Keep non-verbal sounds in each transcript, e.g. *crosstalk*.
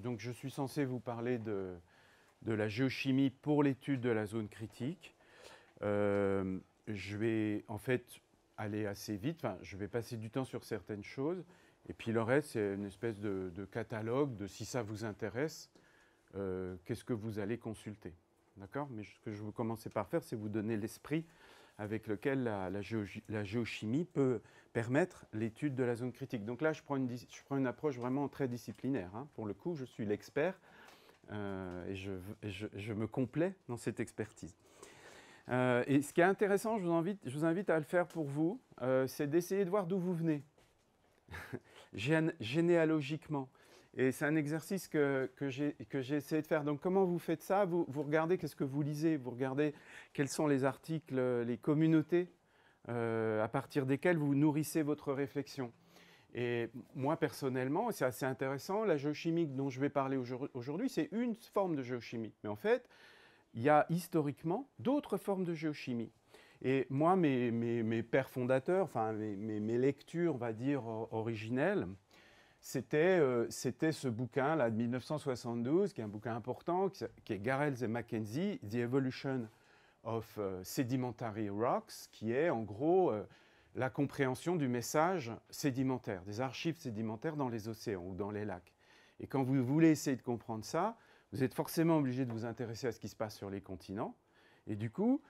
donc je suis censé vous parler de, de la géochimie pour l'étude de la zone critique. Euh, je vais en fait aller assez vite, enfin, je vais passer du temps sur certaines choses, et puis le reste, c'est une espèce de, catalogue de si ça vous intéresse, euh, qu'est-ce que vous allez consulter. D'accord Mais ce que je veux commencer par faire, c'est vous donner l'esprit avec lequel la, géochimie peut permettre l'étude de la zone critique. Donc là, je prends une, approche vraiment très disciplinaire. Hein. Pour le coup, je suis l'expert euh, et, je, me complais dans cette expertise. Euh, et ce qui est intéressant, je vous invite, je vous invite à le faire pour vous, euh, c'est d'essayer de voir d'où vous venez, *laughs* généalogiquement. Et c'est un exercice que, que j'ai essayé de faire. Donc comment vous faites ça vous, vous, regardez qu'est-ce que vous lisez, vous regardez quels sont les articles, les communautés euh, à partir desquelles vous nourrissez votre réflexion. Et moi personnellement, c'est assez intéressant, la géochimie dont je vais parler aujourd'hui, c'est une forme de géochimie. Mais en fait, il y a historiquement d'autres formes de géochimie. Et moi, mes, mes, pères fondateurs, enfin mes, mes, lectures, on va dire, originelles, euh, c'était ce bouquin là de 1972, qui est un bouquin important, qui, est Garels et Mackenzie, The Evolution of euh, Sedimentary Rocks, qui est en gros euh, la compréhension du message sédimentaire, des archives sédimentaires dans les océans ou dans les lacs. Et quand vous voulez essayer de comprendre ça, vous êtes forcément obligé de vous intéresser à ce qui se passe sur les continents. Et du coup,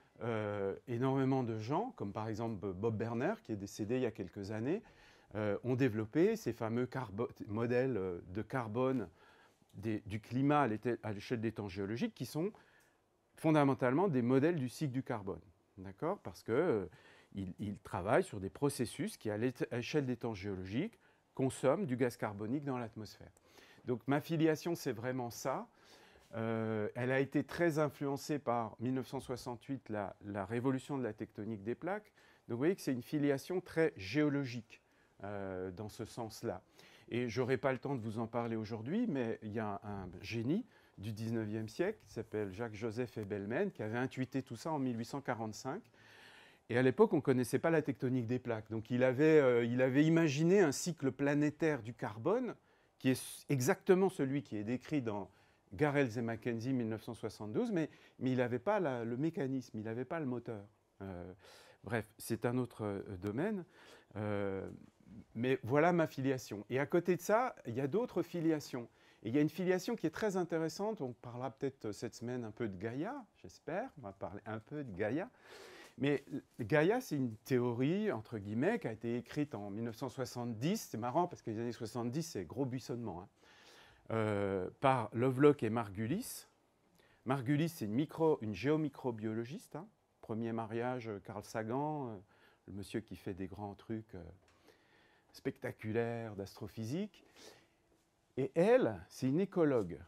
énormément de gens, comme par exemple Bob Berner, qui est décédé il y a quelques années, euh, ont développé ces fameux modèles euh, de carbone du climat à l'échelle des temps géologiques qui sont fondamentalement des modèles du cycle du carbone. D'accord Parce qu'ils euh, travaillent sur des processus qui, à l'échelle des temps géologiques, consomment du gaz carbonique dans l'atmosphère. Donc ma filiation, c'est vraiment ça. elle a été très influencée par 1968, la, la révolution de la tectonique des plaques. Donc vous voyez que c'est une filiation très géologique. Euh, dans ce sens-là. Et je n'aurai pas le temps de vous en parler aujourd'hui, mais il y a un, génie du 19e siècle qui s'appelle Jacques-Joseph Ebelman, qui avait intuité tout ça en 1845. Et à l'époque, on ne connaissait pas la tectonique des plaques. Donc il avait, euh, il avait imaginé un cycle planétaire du carbone, qui est exactement celui qui est décrit dans, Garels et Mackenzie 1972, mais, mais il n'avait pas le mécanisme, il n'avait pas le moteur. Euh, bref, c'est un autre domaine. Euh, mais voilà ma filiation. Et à côté de ça, il y a d'autres filiations. Et il y a une filiation qui est très intéressante. On parlera peut-être euh, cette semaine un peu de Gaïa, j'espère. On va parler un peu de Gaïa. Mais Gaïa, c'est une théorie, entre guillemets, qui a été écrite en 1970. C'est marrant parce que les années 70, c'est gros buissonnement. Hein. Euh, par Lovelock et Margulis. Margulis, c'est une, une géomicrobiologiste. Hein. Premier mariage, euh, Carl Sagan, le monsieur qui fait des grands trucs spectaculaire d'astrophysique. Et elle, c'est une écologue.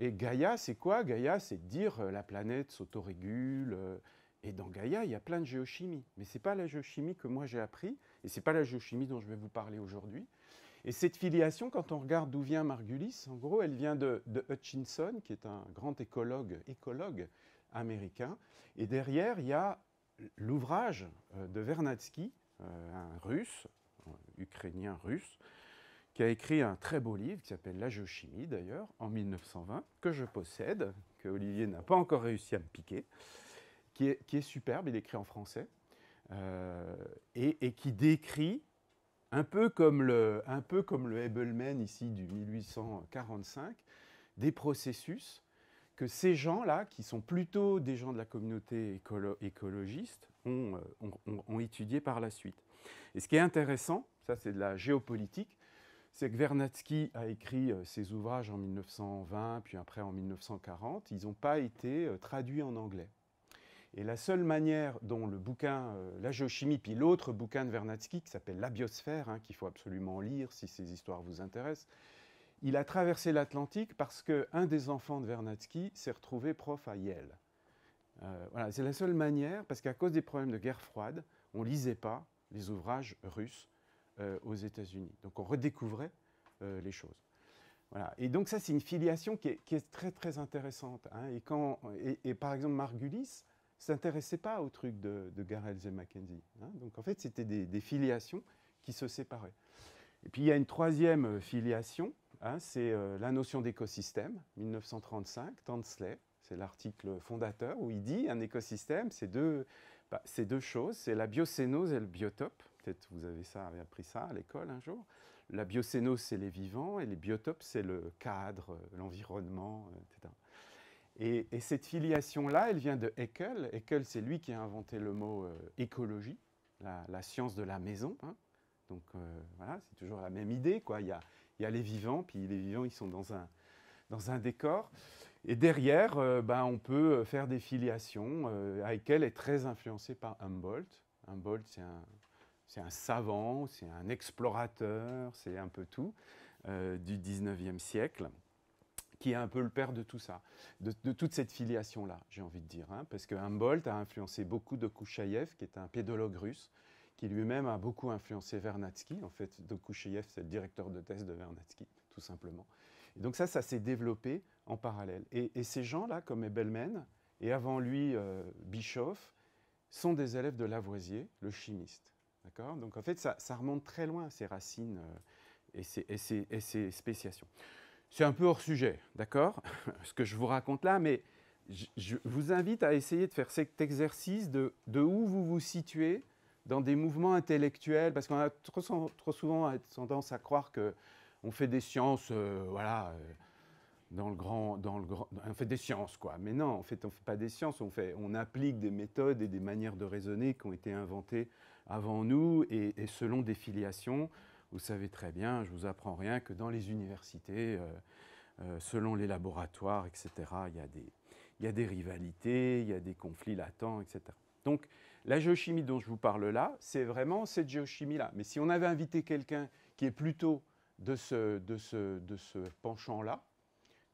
Et Gaïa, c'est quoi Gaïa, c'est dire euh, la planète s'autorégule. Euh, et dans Gaïa, il y a plein de géochimie. Mais ce n'est pas la géochimie que moi j'ai appris, et ce n'est pas la géochimie dont je vais vous parler aujourd'hui. Et cette filiation, quand on regarde d'où vient Margulis, en gros, elle vient de, Hutchinson, qui est un grand écologue, écologue américain. Et derrière, il y a l'ouvrage euh, de Vernadsky, un russe, euh, ukrainien russe, qui a écrit un très beau livre qui s'appelle La géochimie d'ailleurs, en 1920, que je possède, que Olivier n'a pas encore réussi à me piquer, qui est, superbe, il écrit en français, euh, et, qui décrit, un peu comme le, un peu comme le Hebelman ici du 1845, des processus que ces gens-là, qui sont plutôt des gens de la communauté écologiste, ont euh, étudié par la suite. Et ce qui est intéressant, ça c'est de la géopolitique, c'est que Vernadsky a écrit euh, ses ouvrages en 1920, puis après en 1940. Ils n'ont pas été euh, traduits en anglais. Et la seule manière dont le bouquin euh, La géochimie, puis l'autre bouquin de Vernadsky, qui s'appelle La biosphère, hein, qu'il faut absolument lire si ces histoires vous intéressent, il a traversé l'Atlantique parce qu'un des enfants de Vernadsky s'est retrouvé prof à Yale. voilà, c'est la seule manière, parce qu'à cause des problèmes de guerre froide, on lisait pas les ouvrages russes euh, aux États-Unis. Donc on redécouvrait euh, les choses. Voilà. Et donc ça, c'est une filiation qui est, très très intéressante. Hein. Et, quand, et, par exemple, Margulis s'intéressait pas au truc de, de Garrels et Mackenzie. Hein. Donc en fait, c'était des, filiations qui se séparaient. Et puis il y a une troisième euh, filiation, hein, c'est la notion d'écosystème, 1935, Tansley, c'est l'article fondateur où il dit un écosystème, c'est deux, bah, C'est deux choses, c'est la biocénose et le biotope. Peut-être vous avez ça, avez appris ça à l'école un jour. La biocénose, c'est les vivants, et les biotopes, c'est le cadre, l'environnement, euh, etc. Et, cette filiation-là, elle vient de Haeckel. Haeckel, c'est lui qui a inventé le mot euh, écologie, la, science de la maison. Hein. Donc euh, voilà, c'est toujours la même idée. Quoi. Il, y a, les vivants, puis les vivants, ils sont dans un, dans un décor. Et derrière, euh, ben, on peut euh, faire des filiations. Euh, elle est très influencé par Humboldt. Humboldt, c'est un, savant, c'est un explorateur, c'est un peu tout du 19e siècle, qui est un peu le père de tout ça, de, toute cette filiation-là, j'ai envie de dire. Hein, parce que Humboldt a influencé beaucoup de qui est un pédologue russe, qui lui-même a beaucoup influencé Vernadsky. En fait, Kouchayev, c'est le directeur de thèse de Vernadsky, tout simplement donc ça, ça s'est développé en parallèle. Et, ces gens-là, comme Ebelmen et avant lui euh, Bischoff, sont des élèves de Lavoisier, le chimiste. D'accord Donc en fait, ça, remonte très loin, ces racines euh, et, ces, et, spéciations. C'est un peu hors sujet, d'accord *laughs* Ce que je vous raconte là, mais je, vous invite à essayer de faire cet exercice de, de où vous vous situez dans des mouvements intellectuels, parce qu'on a trop souvent tendance à croire que on fait des sciences, euh, voilà, euh, dans le grand, dans le on fait des sciences quoi. Mais non, en fait, on fait pas des sciences, on fait, on applique des méthodes et des manières de raisonner qui ont été inventées avant nous et, selon des filiations. Vous savez très bien, je vous apprends rien que dans les universités, euh, selon les laboratoires, etc. Il y a des, il y a des rivalités, il y a des conflits latents, etc. Donc, la géochimie dont je vous parle là, c'est vraiment cette géochimie-là. Mais si on avait invité quelqu'un qui est plutôt de ce, de ce, de ce penchant-là,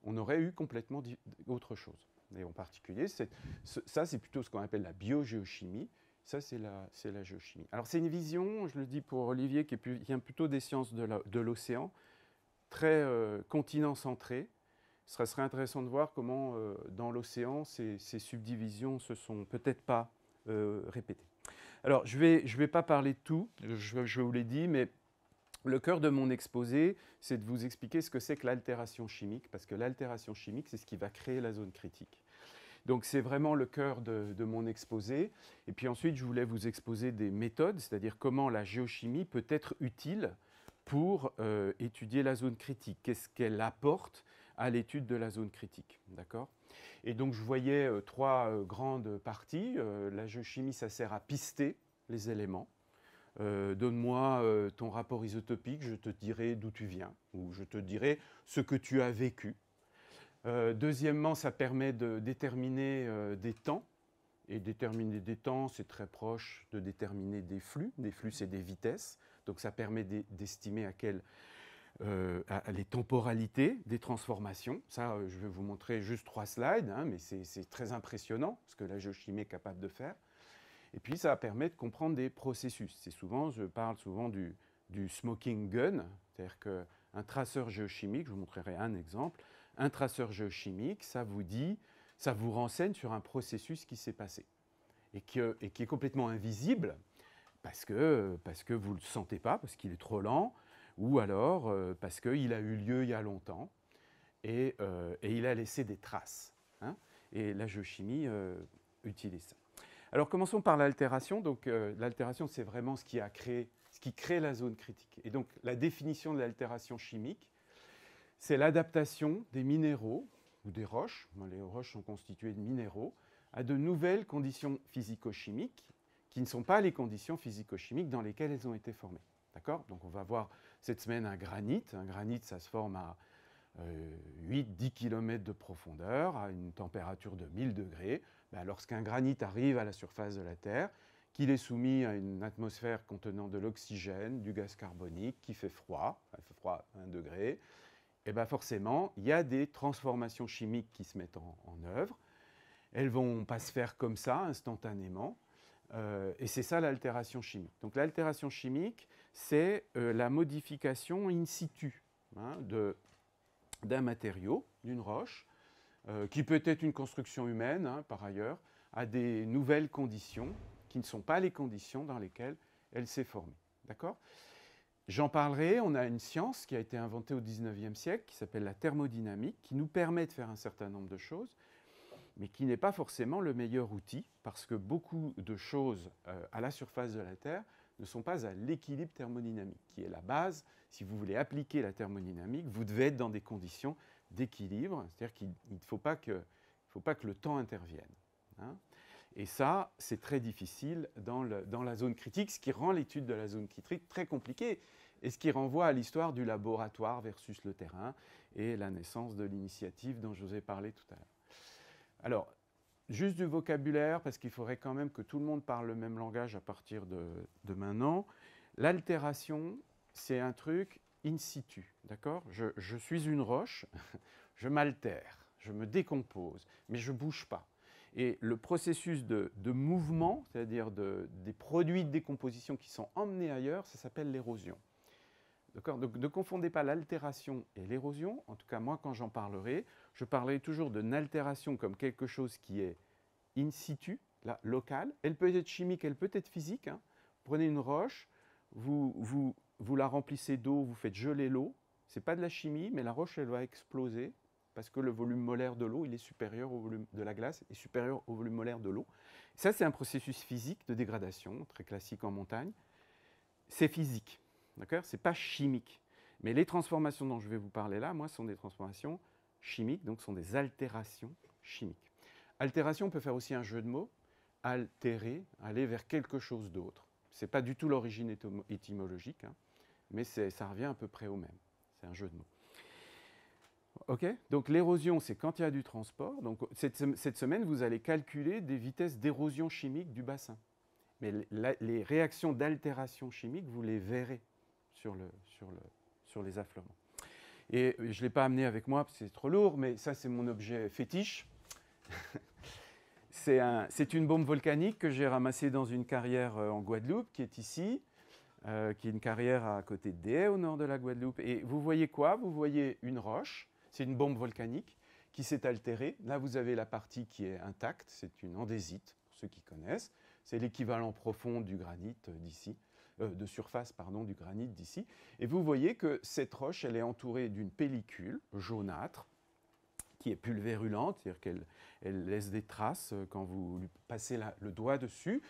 on aurait eu complètement autre chose. Et en particulier, ça, c'est plutôt ce qu'on appelle la biogéochimie. Ça, c'est la, la géochimie. Alors, c'est une vision, je le dis pour Olivier, qui, vient plutôt des sciences de l'océan, très euh, continent centrée. Ce serait intéressant de voir comment, euh, dans l'océan, ces, ces, subdivisions se sont peut-être pas euh, répétées. Alors, je ne vais, je vais pas parler de tout, je vous l'ai dit, mais le cœur de mon exposé, c'est de vous expliquer ce que c'est que l'altération chimique, parce que l'altération chimique, c'est ce qui va créer la zone critique. Donc c'est vraiment le cœur de, mon exposé. Et puis ensuite, je voulais vous exposer des méthodes, c'est-à-dire comment la géochimie peut être utile pour euh, étudier la zone critique. Qu'est-ce qu'elle apporte à l'étude de la zone critique, d'accord Et donc je voyais euh, trois euh, grandes parties. la géochimie, ça sert à pister les éléments. Euh, donne-moi euh, ton rapport isotopique, je te dirai d'où tu viens, ou je te dirai ce que tu as vécu. Euh, deuxièmement, ça permet de déterminer des temps. Et déterminer des temps, c'est très proche de déterminer des flux. Des flux, c'est des vitesses. Donc ça permet d'estimer à quelle les temporalités des transformations. Ça, je vais vous montrer juste trois slides, hein, mais c'est très impressionnant ce que la géochimie est capable de faire. Et puis ça permet de comprendre des processus. C'est souvent, je parle souvent du, smoking gun, c'est-à-dire qu'un traceur géochimique, je vous montrerai un exemple, un traceur géochimique, ça vous dit, ça vous renseigne sur un processus qui s'est passé et, qui euh, est complètement invisible parce que, parce que vous ne le sentez pas, parce qu'il est trop lent, ou alors euh, parce qu'il a eu lieu il y a longtemps et, euh, et il a laissé des traces. Hein. et la géochimie utilise ça. Alors commençons par l'altération. Donc euh, l'altération, c'est vraiment ce qui a créé, ce qui crée la zone critique. Et donc la définition de l'altération chimique, c'est l'adaptation des minéraux ou des roches, les roches sont constituées de minéraux, à de nouvelles conditions physico-chimiques qui ne sont pas les conditions physico-chimiques dans lesquelles elles ont été formées. D'accord Donc on va voir cette semaine un granit. Un granit, ça se forme à 8-10 euh, km de profondeur à une température de 1000 degrés, bah, lorsqu'un granit arrive à la surface de la Terre, qu'il est soumis à une atmosphère contenant de l'oxygène, du gaz carbonique, qui fait froid, elle fait froid à 1 degré, et eh ben bah, forcément, il y a des transformations chimiques qui se mettent en, œuvre. Elles ne vont pas se faire comme ça, instantanément. Euh, et c'est ça l'altération chimique. Donc l'altération chimique, c'est euh, la modification in situ hein, de d'un matériau, d'une roche, euh, qui peut être une construction humaine hein, par ailleurs, à des nouvelles conditions qui ne sont pas les conditions dans lesquelles elle s'est formée. D'accord J'en parlerai, on a une science qui a été inventée au 19e siècle qui s'appelle la thermodynamique, qui nous permet de faire un certain nombre de choses, mais qui n'est pas forcément le meilleur outil, parce que beaucoup de choses euh, à la surface de la Terre ne sont pas à l'équilibre thermodynamique, qui est la base. Si vous voulez appliquer la thermodynamique, vous devez être dans des conditions d'équilibre, c'est-à-dire qu'il ne faut pas, que, faut pas que le temps intervienne. Hein. Et ça, c'est très difficile dans, le, dans, la zone critique, ce qui rend l'étude de la zone critique très compliquée et ce qui renvoie à l'histoire du laboratoire versus le terrain et la naissance de l'initiative dont je vous ai parlé tout à l'heure. Alors, Juste du vocabulaire, parce qu'il faudrait quand même que tout le monde parle le même langage à partir de, maintenant. L'altération, c'est un truc in situ, d'accord je, suis une roche, *laughs* je m'altère, je me décompose, mais je ne bouge pas. Et le processus de, mouvement, c'est-à-dire des produits de décomposition qui sont emmenés ailleurs, ça s'appelle l'érosion ne confondez pas l'altération et l'érosion. En tout cas, moi, quand j'en parlerai, je parlerai toujours d'une altération comme quelque chose qui est in situ, local. Elle peut être chimique, elle peut être physique. Hein. Prenez une roche, vous, la remplissez d'eau, vous faites geler l'eau. Ce n'est pas de la chimie, mais la roche, elle va exploser parce que le volume molaire de l'eau, il est supérieur au volume de la glace et supérieur au volume molaire de l'eau. Ça, c'est un processus physique de dégradation, très classique en montagne. C'est physique. D'accord Ce n'est pas chimique. Mais les transformations dont je vais vous parler là, moi, sont des transformations chimiques, donc sont des altérations chimiques. Altération on peut faire aussi un jeu de mots. Altérer, aller vers quelque chose d'autre. Ce n'est pas du tout l'origine étymologique, hein, mais ça revient à peu près au même. C'est un jeu de mots. OK Donc l'érosion, c'est quand il y a du transport. Donc cette, semaine, vous allez calculer des vitesses d'érosion chimique du bassin. Mais les réactions d'altération chimique, vous les verrez sur, les affleurements. Et je ne l'ai pas amené avec moi parce que c'est trop lourd, mais ça c'est mon objet fétiche. *laughs* c'est une bombe volcanique que j'ai ramassée dans une carrière euh, en Guadeloupe qui est ici, euh, qui est une carrière à côté de Dé, au nord de la Guadeloupe. Et vous voyez quoi Vous voyez une roche, c'est une bombe volcanique qui s'est altérée. Là vous avez la partie qui est intacte, c'est une andésite, pour ceux qui connaissent. C'est l'équivalent profond du granit euh, d'ici. Euh, de surface pardon, du granit d'ici. Et vous voyez que cette roche, elle est entourée d'une pellicule jaunâtre qui est pulvérulente, c'est-à-dire qu'elle laisse des traces euh, quand vous passez le doigt dessus.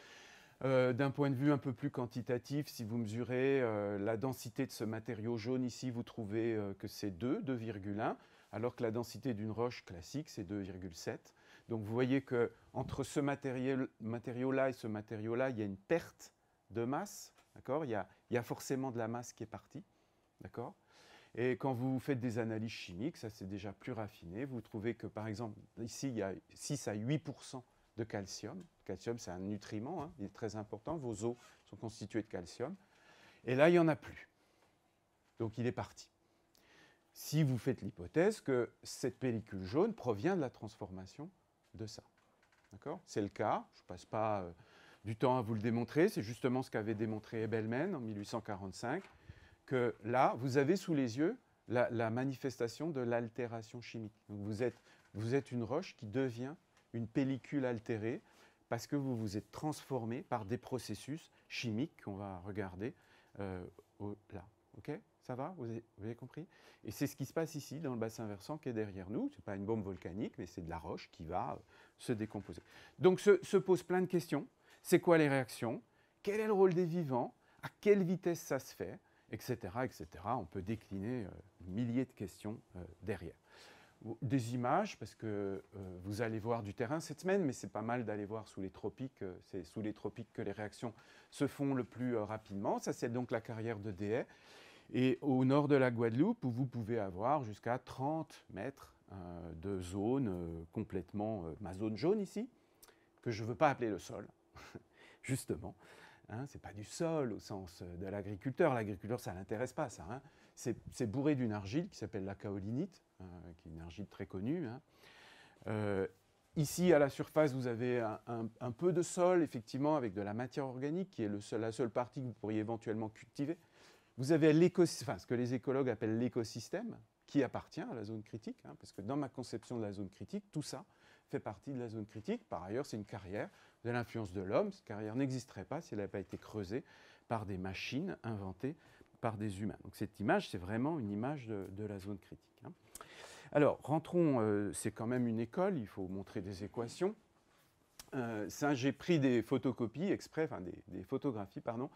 Euh, d'un point de vue un peu plus quantitatif, si vous mesurez la densité de ce matériau jaune ici, vous trouvez que c'est 2, 2,1, alors que la densité d'une roche classique, c'est 2,7. Donc vous voyez qu'entre ce matériau-là et ce matériau-là, il y a une perte de masse D'accord il, y a forcément de la masse qui est partie. D'accord Et quand vous faites des analyses chimiques, ça c'est déjà plus raffiné. Vous trouvez que par exemple, ici, il y a 6 à 8 de calcium. Le calcium, c'est un nutriment, hein. il est très important. Vos os sont constitués de calcium. Et là, il n'y en a plus. Donc il est parti. Si vous faites l'hypothèse que cette pellicule jaune provient de la transformation de ça. D'accord C'est le cas. Je ne passe pas. Euh, du temps à vous le démontrer. C'est justement ce qu'avait démontré Ebelman en 1845, que là, vous avez sous les yeux la, manifestation de l'altération chimique. vous, êtes, une roche qui devient une pellicule altérée parce que vous vous êtes transformé par des processus chimiques qu'on va regarder euh, là. Ça va vous avez, compris Et c'est ce qui se passe ici, dans le bassin versant qui est derrière nous. Ce n'est pas une bombe volcanique, mais c'est de la roche qui va euh, se décomposer. Donc se, se posent plein de questions c'est quoi les réactions, quel est le rôle des vivants, à quelle vitesse ça se fait, etc. etc. On peut décliner euh, milliers de questions euh, derrière. Des images, parce que euh, vous allez voir du terrain cette semaine, mais c'est pas mal d'aller voir sous les tropiques. c'est sous les tropiques que les réactions se font le plus rapidement. Ça, c'est donc la carrière de Déhay. Et au nord de la Guadeloupe, vous pouvez avoir jusqu'à 30 mètres de zone complètement, ma zone jaune ici, que je ne veux pas appeler le sol, *laughs* justement. Hein, c'est pas du sol au sens euh, de l'agriculteur. L'agriculteur, ça l'intéresse pas, ça. Hein. C'est bourré d'une argile qui s'appelle la kaolinite, hein, qui est une argile très connue. Hein. Euh, ici, à la surface, vous avez un, peu de sol, effectivement, avec de la matière organique, qui est le seul, la seule partie que vous pourriez éventuellement cultiver. Vous avez enfin, ce que les écologues appellent l'écosystème, qui appartient à la zone critique, parce que dans ma conception de la zone critique, tout ça fait partie de la zone critique. Par ailleurs, c'est une carrière de l'influence de l'homme. car carrière n'existerait pas si elle n'avait pas été creusée par des machines inventées par des humains. Donc cette image, c'est vraiment une image de, la zone critique. Hein. Alors, rentrons, euh, c'est quand même une école, il faut montrer des équations. Euh, j'ai pris des photocopies exprès, des, photographies, pardon,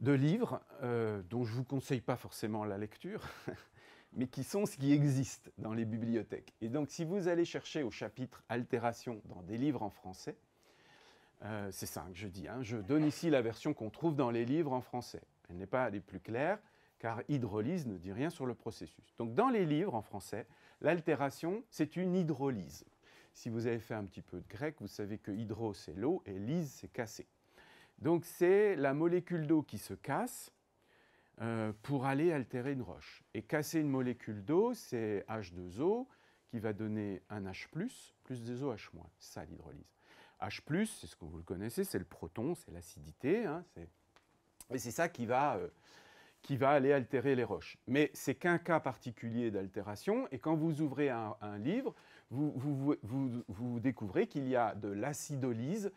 de livres euh, dont je ne vous conseille pas forcément la lecture, *laughs* mais qui sont ce qui existe dans les bibliothèques. Et donc, si vous allez chercher au chapitre altération dans des livres en français, euh, c'est c'est que je dis. Hein. je donne ici la version qu'on trouve dans les livres en français. Elle n'est pas les plus claires, car hydrolyse ne dit rien sur le processus. Donc dans les livres en français, l'altération, c'est une hydrolyse. Si vous avez fait un petit peu de grec, vous savez que hydro, c'est l'eau, et lyse, c'est casser. Donc c'est la molécule d'eau qui se casse euh, pour aller altérer une roche. Et casser une molécule d'eau, c'est H2O qui va donner un H+, plus des OH-, ça l'hydrolyse. H+, c'est ce que vous le connaissez, c'est le proton, c'est l'acidité, hein, et c'est ça euh, qui va, aller altérer les roches. Mais c'est qu'un cas particulier d'altération, et quand vous ouvrez un, livre, vous, vous découvrez qu'il y a de l'acidolyse,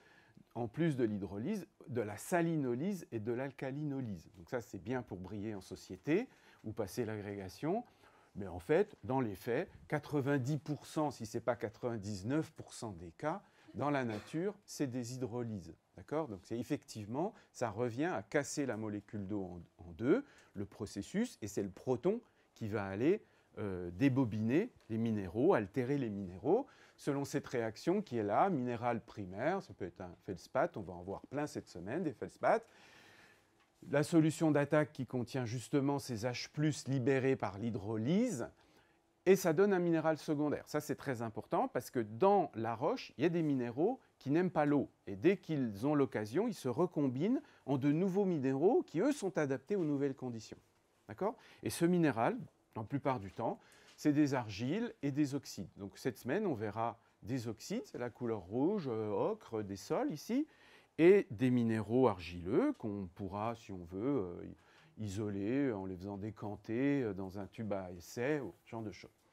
en plus de l'hydrolyse, de la salinolyse et de l'alcalinolyse. Donc ça, c'est bien pour briller en société ou passer l'agrégation. Mais en fait, dans les faits, 90%, si ce n'est pas 99% des cas, dans la nature, c'est des hydrolyses. D'accord Donc effectivement, ça revient à casser la molécule d'eau en, deux, le processus, et c'est le proton qui va aller euh, débobiner les minéraux, altérer les minéraux, selon cette réaction qui est là, minéral primaire, ça peut être un feldspath, on va en voir plein cette semaine, des feldspaths. La solution d'attaque qui contient justement ces H+, libérés par l'hydrolyse, et ça donne un minéral secondaire. Ça, c'est très important parce que dans la roche, il y a des minéraux qui n'aiment pas l'eau. Et dès qu'ils ont l'occasion, ils se recombinent en de nouveaux minéraux qui, eux, sont adaptés aux nouvelles conditions. D'accord Et ce minéral, la plupart du temps, c'est des argiles et des oxydes. Donc cette semaine, on verra des oxydes, c'est la couleur rouge, euh, ocre, des sols ici, et des minéraux argileux qu'on pourra, si on veut, euh, isoler en les faisant décanter euh, dans un tube à essai, ce genre de choses.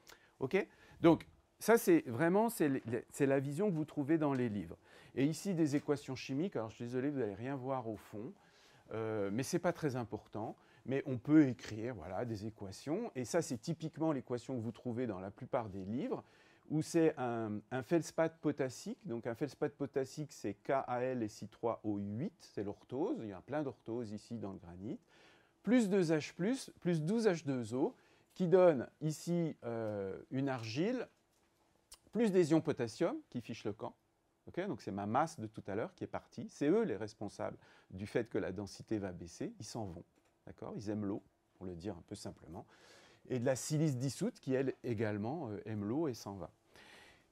Donc, ça, c'est vraiment c'est la vision que vous trouvez dans les livres. Et ici, des équations chimiques. Alors, je suis désolé, vous n'allez rien voir au fond, euh, mais ce n'est pas très important. Mais on peut écrire voilà, des équations. Et ça, c'est typiquement l'équation que vous trouvez dans la plupart des livres, où c'est un, un, feldspath potassique. Donc, un feldspath potassique, c'est KAL et C3O8, c'est l'orthose. Il y a plein d'orthoses ici dans le granit. Plus 2H+, plus 12H2O qui donne ici euh, une argile, plus des ions potassium qui fichent le camp. donc c'est ma masse de tout à l'heure qui est partie. C'est eux les responsables du fait que la densité va baisser. Ils s'en vont. D'accord Ils aiment l'eau, pour le dire un peu simplement. Et de la silice dissoute qui, elle, également euh, aime l'eau et s'en va.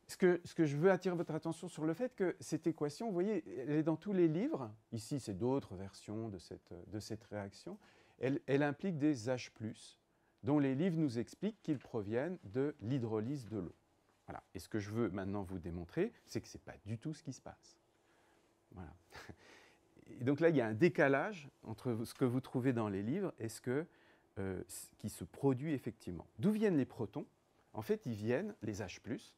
Ce que, ce que, je veux attirer votre attention sur le fait que cette équation, vous voyez, elle est dans tous les livres. Ici, c'est d'autres versions de cette, de cette réaction. Elle, elle implique des H+, dont les livres nous expliquent qu'ils proviennent de l'hydrolyse de l'eau. Voilà. Et ce que je veux maintenant vous démontrer, c'est que ce n'est pas du tout ce qui se passe. Voilà. *laughs* Et donc là, il y a un décalage entre ce que vous trouvez dans les livres et ce que, euh, qui se produit effectivement. D'où viennent les protons En fait, ils viennent, les H ⁇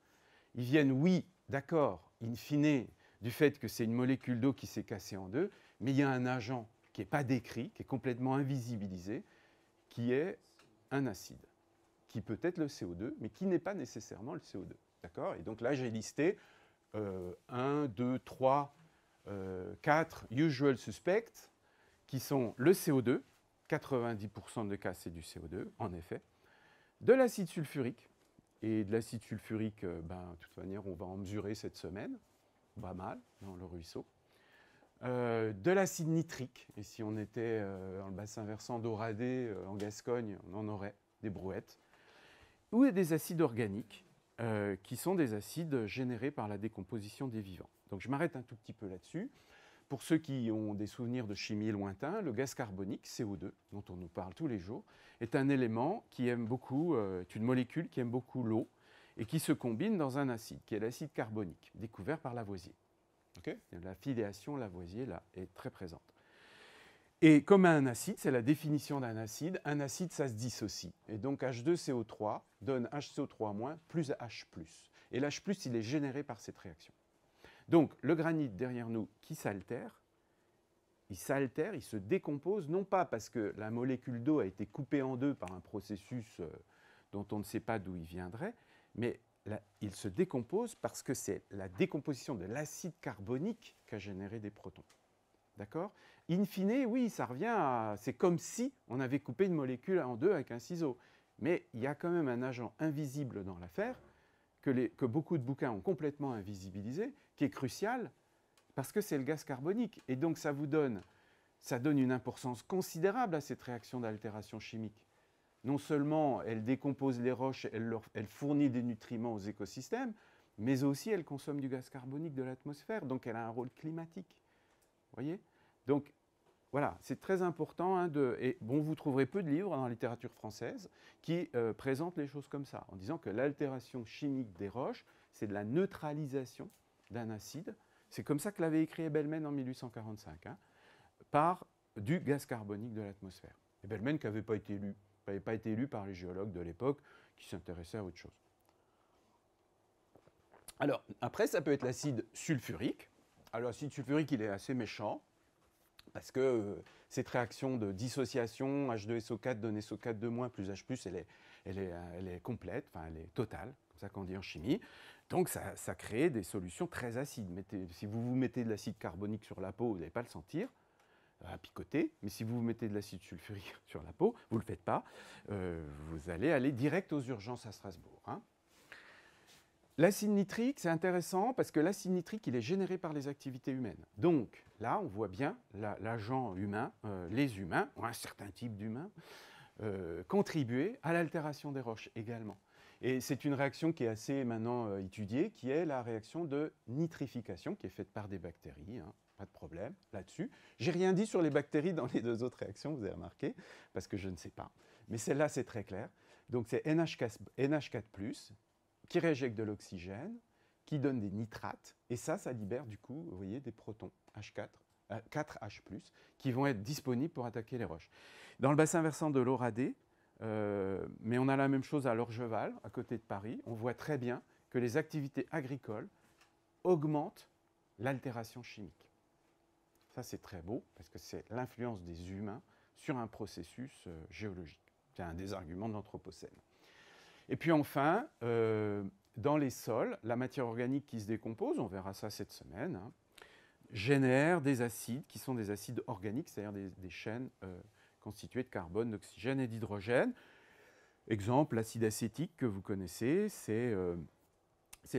ils viennent, oui, d'accord, in fine, du fait que c'est une molécule d'eau qui s'est cassée en deux, mais il y a un agent qui n'est pas décrit, qui est complètement invisibilisé, qui est un acide, qui peut être le CO2, mais qui n'est pas nécessairement le CO2. D'accord Et donc là, j'ai listé 1, 2, 3, 4 usual suspects, qui sont le CO2, 90% de cas c'est du CO2, en effet, de l'acide sulfurique, et de l'acide sulfurique, euh, ben, de toute manière, on va en mesurer cette semaine, pas mal, dans le ruisseau. Euh, de l'acide nitrique. Et si on était euh, dans le bassin versant d'Oradé, euh, en Gascogne, on en aurait des brouettes. Ou des acides organiques, qui sont des acides générés par la décomposition des vivants. Donc je m'arrête un tout petit peu là-dessus. Pour ceux qui ont des souvenirs de chimie lointains, le gaz carbonique, CO2, dont on nous parle tous les jours, est un élément qui aime beaucoup, est une molécule qui aime beaucoup l'eau et qui se combine dans un acide, qui est l'acide carbonique, découvert par Lavoisier. La filiation Lavoisier, là, est très présente. Et comme un acide, c'est la définition d'un acide, un acide, ça se dissocie. Et donc H2CO3 donne HCO3- plus H+. Et l'H+, il est généré par cette réaction. Donc le granit derrière nous qui s'altère, il s'altère, il se décompose, non pas parce que la molécule d'eau a été coupée en deux par un processus euh, dont on ne sait pas d'où il viendrait, mais il se décompose parce que c'est la décomposition de l'acide carbonique qui a généré des protons. D'accord In fine, oui, ça revient à. C'est comme si on avait coupé une molécule en deux avec un ciseau. Mais il y a quand même un agent invisible dans l'affaire, que, beaucoup de bouquins ont complètement invisibilisé, qui est crucial, parce que c'est le gaz carbonique. Et donc ça vous ça donne une importance considérable à cette réaction d'altération chimique non seulement elle décompose les roches, elle, fournit des nutriments aux écosystèmes, mais aussi elle consomme du gaz carbonique de l'atmosphère, donc elle a un rôle climatique. voyez Donc voilà, c'est très important. Hein, de, et bon, vous trouverez peu de livres dans la littérature française qui euh, présentent les choses comme ça, en disant que l'altération chimique des roches, c'est de la neutralisation d'un acide. C'est comme ça que l'avait écrit Ebelman en 1845, hein, par du gaz carbonique de l'atmosphère. Ebelman qui n'avait pas été lu n'avait pas été élu par les géologues de l'époque qui s'intéressaient à autre chose. Alors, après, ça peut être l'acide sulfurique. Alors, l'acide sulfurique, il est assez méchant parce que euh, cette réaction de dissociation H2SO4 donne SO4 plus H, elle est, elle est, euh, elle est complète, enfin, elle est totale, comme ça qu'on dit en chimie. Donc, ça, ça crée des solutions très acides. Mettez, si vous vous mettez de l'acide carbonique sur la peau, vous n'allez pas le sentir. Euh, à picoter, mais si vous vous mettez de l'acide sulfurique *laughs* sur la peau, vous ne le faites pas, euh, vous allez aller direct aux urgences à Strasbourg. Hein. L'acide nitrique, c'est intéressant parce que l'acide nitrique, il est généré par les activités humaines. Donc là, on voit bien l'agent humain, euh, les humains, ou un certain type d'humain, contribuer à l'altération des roches également. Et c'est une réaction qui est assez maintenant étudiée, qui est la réaction de nitrification, qui est faite par des bactéries. Hein de problème là-dessus. J'ai rien dit sur les bactéries dans les deux autres réactions, vous avez remarqué, parce que je ne sais pas. Mais celle-là, c'est très clair. Donc c'est NH4+, qui réjecte de l'oxygène, qui donne des nitrates, et ça, ça libère du coup, vous voyez, des protons H4 4H+, euh, qui vont être disponibles pour attaquer les roches. Dans le bassin versant de l'Oradé, euh, mais on a la même chose à l'Orgeval, à côté de Paris, on voit très bien que les activités agricoles augmentent l'altération chimique. Ça, c'est très beau, parce que c'est l'influence des humains sur un processus euh, géologique. C'est un des arguments de l'Anthropocène. Et puis enfin, euh, dans les sols, la matière organique qui se décompose, on verra ça cette semaine, hein, génère des acides qui sont des acides organiques, c'est-à-dire des, chaînes euh, constituées de carbone, d'oxygène et d'hydrogène. Exemple, l'acide acétique que vous connaissez, c'est le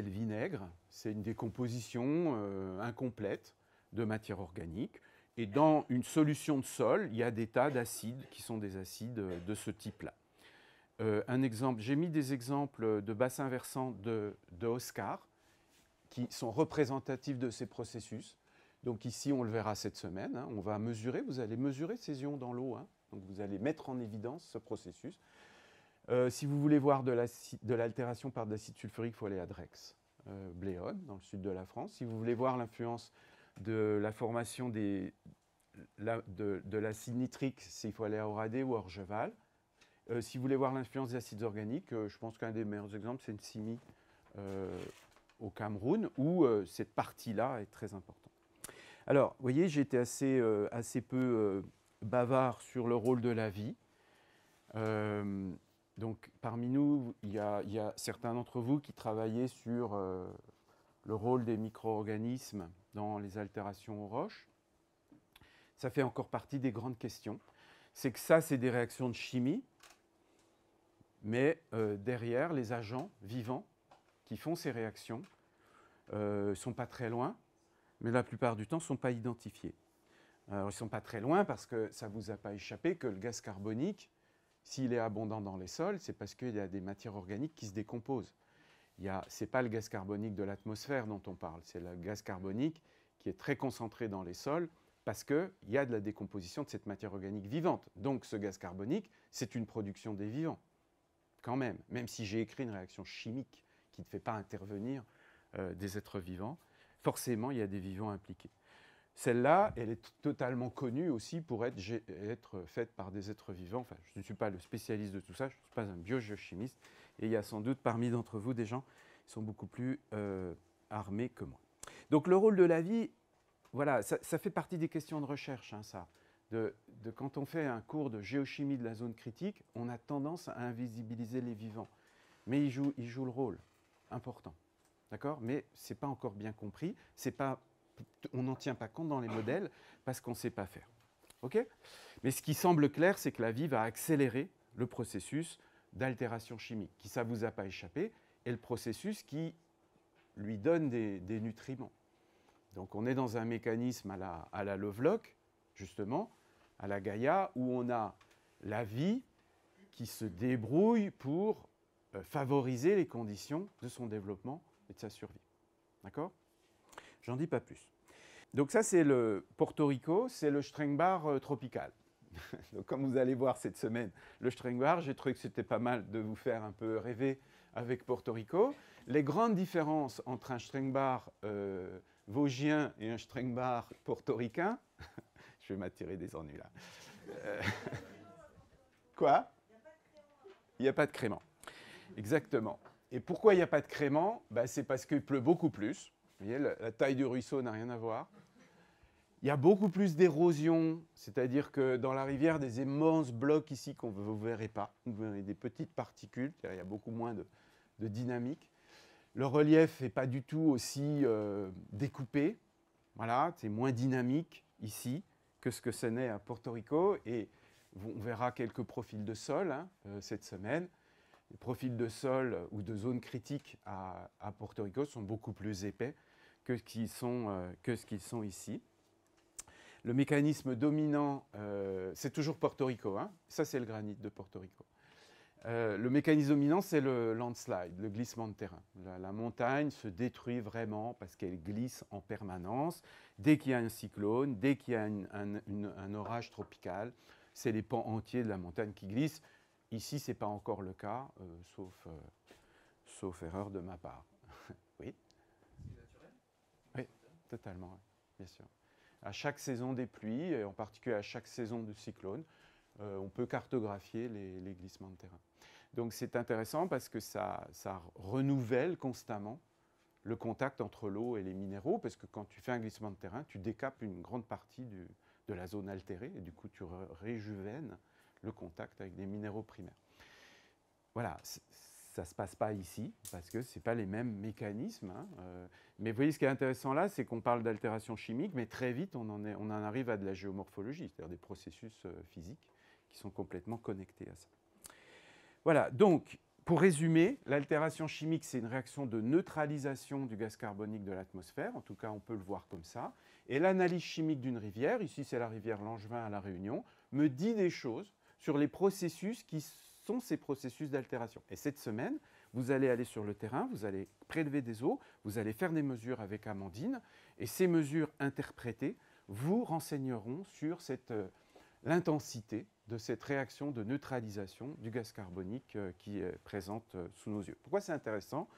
vinaigre. C'est une décomposition incomplète de matière organique. Et dans une solution de sol, il y a des tas d'acides qui sont des acides euh, de ce type-là. Euh, un exemple, j'ai mis des exemples de bassins versants de, de, Oscar qui sont représentatifs de ces processus. Donc ici, on le verra cette semaine. Hein. on va mesurer, vous allez mesurer ces ions dans l'eau. Hein. donc vous allez mettre en évidence ce processus. Euh, si vous voulez voir de l'altération la, de par de l'acide sulfurique, il faut aller à Drex, Bléon, dans le sud de la France. Si vous voulez voir l'influence de la formation de, l'acide nitrique, s'il faut aller à Oradé ou à Orgeval. Euh, si vous voulez voir l'influence des acides organiques, euh, je pense qu'un des meilleurs exemples, c'est une simie euh, au Cameroun, où cette partie-là est très importante. Alors, vous voyez, j'étais assez, assez peu bavard sur le rôle de la vie. donc, parmi nous, il y a certains d'entre vous qui travaillaient sur le rôle des micro-organismes dans les altérations aux roches. Ça fait encore partie des grandes questions. C'est que ça, c'est des réactions de chimie, mais euh, derrière, les agents vivants qui font ces réactions ne euh, sont pas très loin, mais la plupart du temps sont pas identifiés. ils ne sont pas très loin parce que ça ne vous a pas échappé que le gaz carbonique, s'il est abondant dans les sols, c'est parce qu'il y a des matières organiques qui se décomposent. Ce n'est pas le gaz carbonique de l'atmosphère dont on parle, c'est le gaz carbonique qui est très concentré dans les sols parce qu'il y a de la décomposition de cette matière organique vivante. Donc ce gaz carbonique, c'est une production des vivants, quand même, même si j'ai écrit une réaction chimique qui ne fait pas intervenir euh, des êtres vivants, forcément il y a des vivants impliqués. Celle-là, elle est totalement connue aussi pour être, être, faite par des êtres vivants. Enfin, je ne suis pas le spécialiste de tout ça, je ne suis pas un biogéochimiste, et il y a sans doute parmi d'entre vous des gens qui sont beaucoup plus euh, armés que moi. Donc le rôle de la vie, voilà, ça, fait partie des questions de recherche, hein, ça. De, quand on fait un cours de géochimie de la zone critique, on a tendance à invisibiliser les vivants. Mais ils jouent, le rôle important. D'accord Mais ce n'est pas encore bien compris. on n'en tient pas compte dans les modèles parce qu'on ne sait pas faire. OK Mais ce qui semble clair, c'est que la vie va accélérer le processus d'altération chimique, qui ça vous a pas échappé, et le processus qui lui donne des, nutriments. Donc on est dans un mécanisme à la, à Lovelock, justement, à la Gaïa, où on a la vie qui se débrouille pour euh, favoriser les conditions de son développement et de sa survie. D'accord J'en dis pas plus. Donc ça, c'est le Porto Rico, c'est le Strengbar euh, tropical. *laughs* Donc, comme vous allez voir cette semaine, le strengbar, j'ai trouvé que c'était pas mal de vous faire un peu rêver avec Porto Rico. Les grandes différences entre un Strengbar euh, vosgien et un Strengbar portoricain, *laughs* je vais m'attirer des ennuis là. Euh, *laughs* quoi Il n'y a pas de crément. Exactement. Et pourquoi il n'y a pas de crément bah, C'est parce qu'il pleut beaucoup plus. Vous voyez, la taille du ruisseau n'a rien à voir. Il y a beaucoup plus d'érosion, c'est-à-dire que dans la rivière, des immenses blocs ici qu'on ne verrait pas, vous des petites particules, il y a beaucoup moins de, dynamique. Le relief n'est pas du tout aussi euh, découpé, voilà, c'est moins dynamique ici que ce que ce n'est à Porto Rico, et on verra quelques profils de sol hein, euh, cette semaine. Les profils de sol ou de zones critiques à, Porto Rico sont beaucoup plus épais que ce qu'ils sont, euh, ici le mécanisme dominant, euh, c'est toujours Porto Rico, hein. ça c'est le granit de Porto Rico. Euh, le mécanisme dominant, c'est le landslide, le glissement de terrain. La, montagne se détruit vraiment parce qu'elle glisse en permanence. Dès qu'il y a un cyclone, dès qu'il y a un, orage tropical, c'est les pans entiers de la montagne qui glissent. Ici, ce n'est pas encore le cas, euh, sauf, erreur de ma part. *laughs* oui Oui, totalement, bien sûr à chaque saison des pluies, et en particulier à chaque saison du cyclone, euh, on peut cartographier les, glissements de terrain. Donc c'est intéressant parce que ça, ça, renouvelle constamment le contact entre l'eau et les minéraux, parce que quand tu fais un glissement de terrain, tu décapes une grande partie du, de la zone altérée, et du coup tu réjuvènes le contact avec des minéraux primaires. Voilà, ça ne se passe pas ici, parce que ce pas les mêmes mécanismes. Hein, euh. mais vous voyez, ce qui est intéressant là, c'est qu'on parle d'altération chimique, mais très vite, on en, on en arrive à de la géomorphologie, c'est-à-dire des processus euh, physiques qui sont complètement connectés à ça. Voilà, donc, pour résumer, l'altération chimique, c'est une réaction de neutralisation du gaz carbonique de l'atmosphère, en tout cas, on peut le voir comme ça. Et l'analyse chimique d'une rivière, ici c'est la rivière Langevin à La Réunion, me dit des choses sur les processus qui sont ces processus d'altération. Et cette semaine, vous allez aller sur le terrain, vous allez prélever des eaux, vous allez faire des mesures avec Amandine, et ces mesures interprétées vous renseigneront sur euh, l'intensité de cette réaction de neutralisation du gaz carbonique euh, qui est présente euh, sous nos yeux. Pourquoi c'est intéressant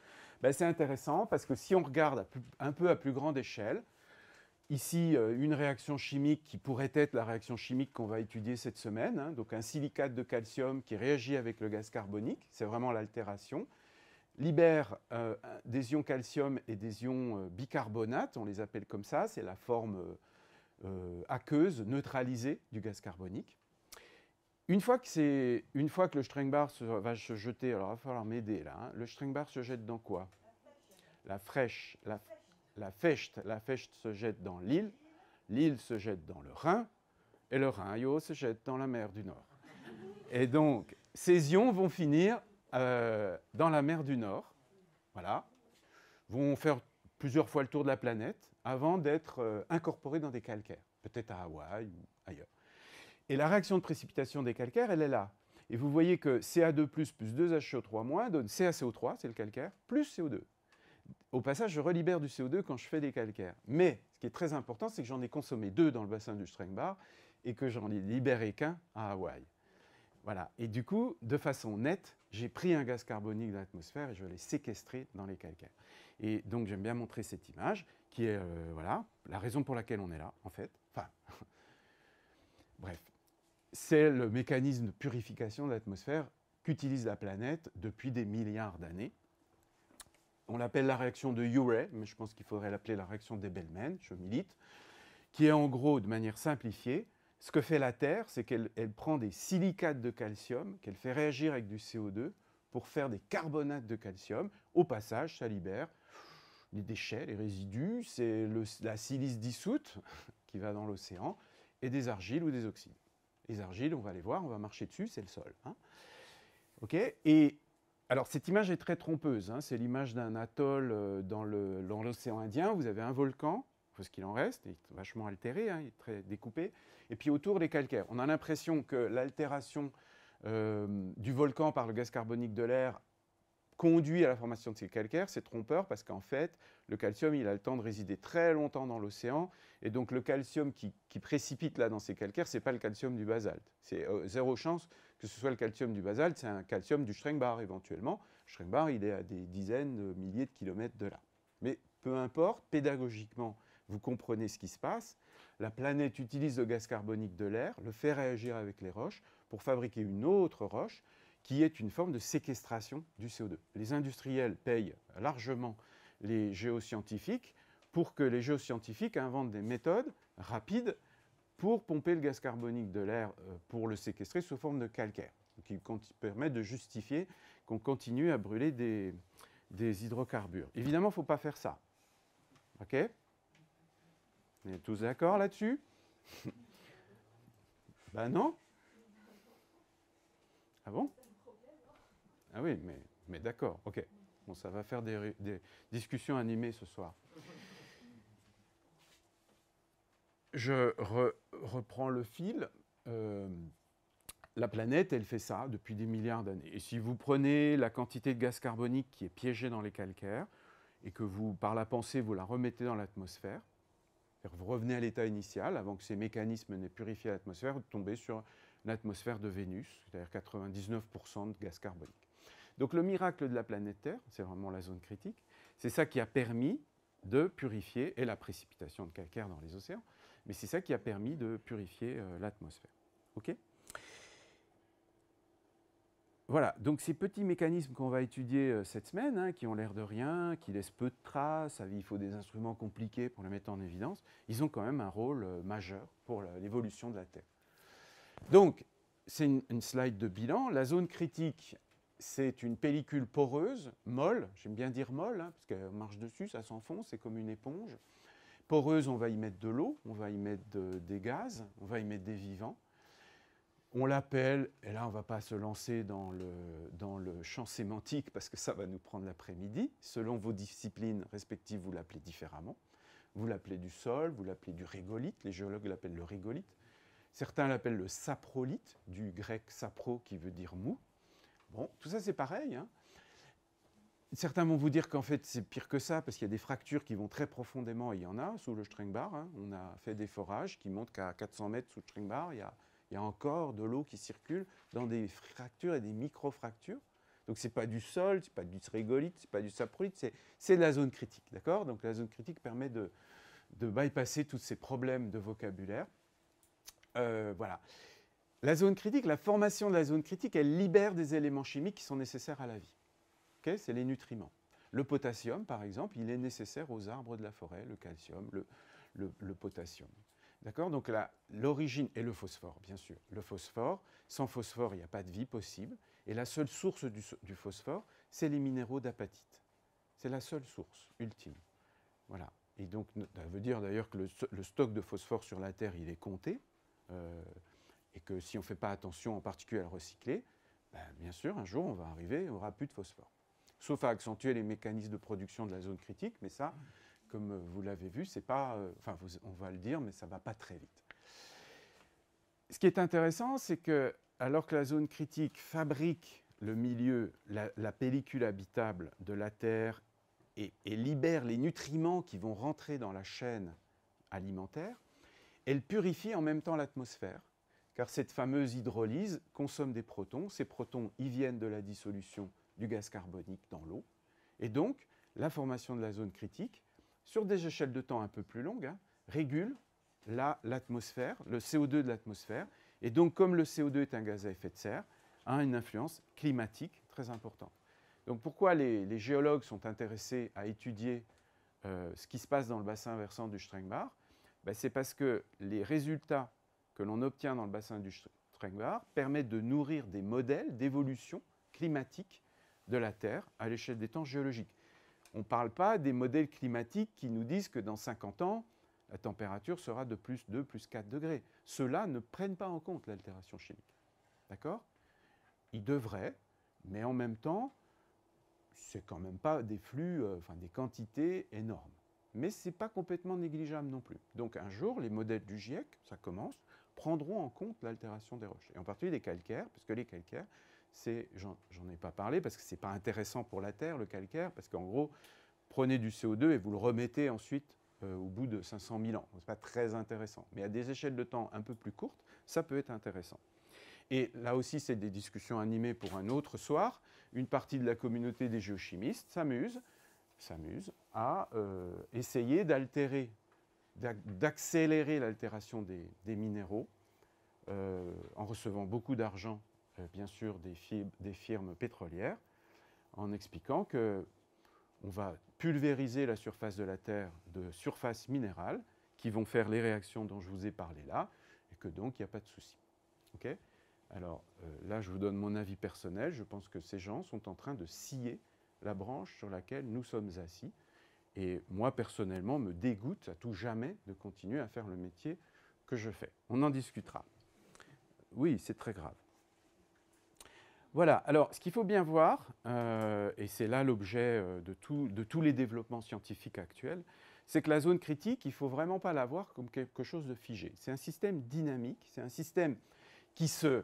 ben, C'est intéressant parce que si on regarde un peu à plus grande échelle, Ici, euh, une réaction chimique qui pourrait être la réaction chimique qu'on va étudier cette semaine, hein. donc un silicate de calcium qui réagit avec le gaz carbonique, c'est vraiment l'altération, libère euh, des ions calcium et des ions euh, bicarbonate, on les appelle comme ça, c'est la forme aqueuse, neutralisée du gaz carbonique. Une fois que, une fois que le Strengbar se, va se jeter, alors il va falloir m'aider là, hein. Le le Strengbar se jette dans quoi La fraîche. La fraîche la Fecht. La se jette dans l'île, l'île se jette dans le Rhin, et le Rhin se jette dans la mer du Nord. Et donc, ces ions vont finir euh, dans la mer du Nord, voilà, vont faire plusieurs fois le tour de la planète avant d'être euh, incorporés dans des calcaires, peut-être à Hawaï ou ailleurs. Et la réaction de précipitation des calcaires, elle est là. Et vous voyez que CA2+, plus 2HCO3- donne CaCO3, c'est le calcaire, plus CO2. Au passage, je relibère du CO2 quand je fais des calcaires. Mais ce qui est très important, c'est que j'en ai consommé deux dans le bassin du Strengbar et que j'en ai libéré qu'un à Hawaï. Voilà. Et du coup, de façon nette, j'ai pris un gaz carbonique de l'atmosphère et je l'ai séquestré dans les calcaires. Et donc, j'aime bien montrer cette image qui est euh, voilà, la raison pour laquelle on est là, en fait. Enfin, *laughs* bref, c'est le mécanisme de purification de l'atmosphère qu'utilise la planète depuis des milliards d'années on l'appelle la réaction de Urey, mais je pense qu'il faudrait l'appeler la réaction d'Ebelman, je milite, qui est en gros, de manière simplifiée, ce que fait la Terre, c'est qu'elle prend des silicates de calcium, qu'elle fait réagir avec du CO2 pour faire des carbonates de calcium. Au passage, ça libère les déchets, les résidus, c'est la silice dissoute *laughs* qui va dans l'océan, et des argiles ou des oxydes. Les argiles, on va les voir, on va marcher dessus, c'est le sol. Hein et alors cette image est très trompeuse, hein. c'est l'image d'un atoll euh, dans l'océan Indien, vous avez un volcan, ce qu'il en reste, il est vachement altéré, hein, il est très découpé, et puis autour des calcaires. On a l'impression que l'altération euh, du volcan par le gaz carbonique de l'air conduit à la formation de ces calcaires, c'est trompeur parce qu'en fait, le calcium, il a le temps de résider très longtemps dans l'océan. Et donc, le calcium qui, précipite là dans ces calcaires, ce n'est pas le calcium du basalte. C'est euh, zéro chance que ce soit le calcium du basalte, c'est un calcium du Strengbar éventuellement. Strengbar, il est à des dizaines de milliers de kilomètres de là. Mais peu importe, pédagogiquement, vous comprenez ce qui se passe. La planète utilise le gaz carbonique de l'air, le fait réagir avec les roches pour fabriquer une autre roche qui est une forme de séquestration du CO2. Les industriels payent largement les géoscientifiques pour que les géoscientifiques inventent des méthodes rapides pour pomper le gaz carbonique de l'air euh, pour le séquestrer sous forme de calcaire, qui permet de justifier qu'on continue à brûler des, hydrocarbures. Évidemment, il ne faut pas faire ça. OK Vous est tous d'accord là-dessus *laughs* Ben non Ah bon ah oui, mais, d'accord, ok. Bon, ça va faire des, discussions animées ce soir. Je reprends le fil. Euh, la planète, elle fait ça depuis des milliards d'années. Et si vous prenez la quantité de gaz carbonique qui est piégée dans les calcaires, et que vous, par la pensée, vous la remettez dans l'atmosphère, vous revenez à l'état initial, avant que ces mécanismes n'aient purifié l'atmosphère, vous tombez sur l'atmosphère de Vénus, c'est-à-dire 99% de gaz carbonique. Donc le miracle de la planète Terre, c'est vraiment la zone critique, c'est ça qui a permis de purifier, et la précipitation de calcaire dans les océans, mais c'est ça qui a permis de purifier euh, l'atmosphère. OK voilà, donc ces petits mécanismes qu'on va étudier euh, cette semaine, hein, qui ont l'air de rien, qui laissent peu de traces, il faut des instruments compliqués pour les mettre en évidence, ils ont quand même un rôle euh, majeur pour l'évolution de la Terre. Donc, c'est une, slide de bilan. La zone critique c'est une pellicule poreuse, molle, j'aime bien dire molle, hein, parce qu'on marche dessus, ça s'enfonce, c'est comme une éponge. Poreuse, on va y mettre de l'eau, on va y mettre des gaz, on va y mettre des vivants. On l'appelle, et là on ne va pas se lancer dans le, champ sémantique parce que ça va nous prendre l'après-midi. Selon vos disciplines respectives, vous l'appelez différemment. Vous l'appelez du sol, vous l'appelez du régolite, les géologues l'appellent le régolite. Certains l'appellent le saprolite, du grec sapro qui veut dire mou, Bon, tout ça c'est pareil. Hein. Certains vont vous dire qu'en fait c'est pire que ça parce qu'il y a des fractures qui vont très profondément, il y en a sous le Strengbar. Hein. On a fait des forages qui montrent qu'à 400 mètres sous le Strengbar, il y a, encore de l'eau qui circule dans des fractures et des micro-fractures. Donc c'est pas du sol, c'est pas du ce c'est pas du saprolite, c'est de la zone critique, d'accord Donc la zone critique permet de, bypasser tous ces problèmes de vocabulaire. Euh, voilà. La zone critique, la formation de la zone critique, elle libère des éléments chimiques qui sont nécessaires à la vie. c'est les nutriments. Le potassium, par exemple, il est nécessaire aux arbres de la forêt, le calcium, le, potassium. D'accord Donc l'origine est le phosphore, bien sûr. Le phosphore, sans phosphore, il n'y a pas de vie possible. Et la seule source du, phosphore, c'est les minéraux d'apatite. C'est la seule source ultime. Voilà. Et donc, ça veut dire d'ailleurs que le, stock de phosphore sur la Terre, il est compté. Euh, et que si on ne fait pas attention en particulier à recycler, ben, bien sûr, un jour, on va arriver, on n'aura plus de phosphore. Sauf à accentuer les mécanismes de production de la zone critique, mais ça, comme vous l'avez vu, c'est pas, euh, enfin, on va le dire, mais ça ne va pas très vite. Ce qui est intéressant, c'est que alors que la zone critique fabrique le milieu, la, pellicule habitable de la Terre et, libère les nutriments qui vont rentrer dans la chaîne alimentaire, elle purifie en même temps l'atmosphère car cette fameuse hydrolyse consomme des protons. Ces protons y viennent de la dissolution du gaz carbonique dans l'eau. Et donc, la formation de la zone critique, sur des échelles de temps un peu plus longues, hein, régule l'atmosphère, le CO2 de l'atmosphère. Et donc, comme le CO2 est un gaz à effet de serre, a une influence climatique très importante. Donc, pourquoi les, géologues sont intéressés à étudier euh, ce qui se passe dans le bassin versant du Strengbach ben, C'est parce que les résultats que l'on obtient dans le bassin du Strengbar permet de nourrir des modèles d'évolution climatique de la Terre à l'échelle des temps géologiques. On ne parle pas des modèles climatiques qui nous disent que dans 50 ans, la température sera de plus 2, plus 4 degrés. Ceux-là ne prennent pas en compte l'altération chimique. D'accord Ils devraient, mais en même temps, c'est quand même pas des flux, euh, enfin des quantités énormes. Mais ce n'est pas complètement négligeable non plus. Donc un jour, les modèles du GIEC, ça commence, prendront en compte l'altération des roches, et en particulier des calcaires, parce que les calcaires, c'est, j'en ai pas parlé, parce que ce n'est pas intéressant pour la Terre, le calcaire, parce qu'en gros, prenez du CO2 et vous le remettez ensuite euh, au bout de 500 000 ans. Ce n'est pas très intéressant, mais à des échelles de temps un peu plus courtes, ça peut être intéressant. Et là aussi, c'est des discussions animées pour un autre soir. Une partie de la communauté des géochimistes s'amuse s'amuse à euh, essayer d'altérer d'accélérer l'altération des, minéraux euh, en recevant beaucoup d'argent, euh, bien sûr, des, firmes pétrolières, en expliquant que va pulvériser la surface de la Terre de surfaces minérales qui vont faire les réactions dont je vous ai parlé là, et que donc il n'y a pas de souci. Alors euh, là, je vous donne mon avis personnel. Je pense que ces gens sont en train de scier la branche sur laquelle nous sommes assis et moi personnellement me dégoûte à tout jamais de continuer à faire le métier que je fais. On en discutera. Oui, c'est très grave. Voilà, alors ce qu'il faut bien voir, euh, et c'est là l'objet euh, de, de, tous les développements scientifiques actuels, c'est que la zone critique, il ne faut vraiment pas la voir comme quelque chose de figé. C'est un système dynamique, c'est un système qui se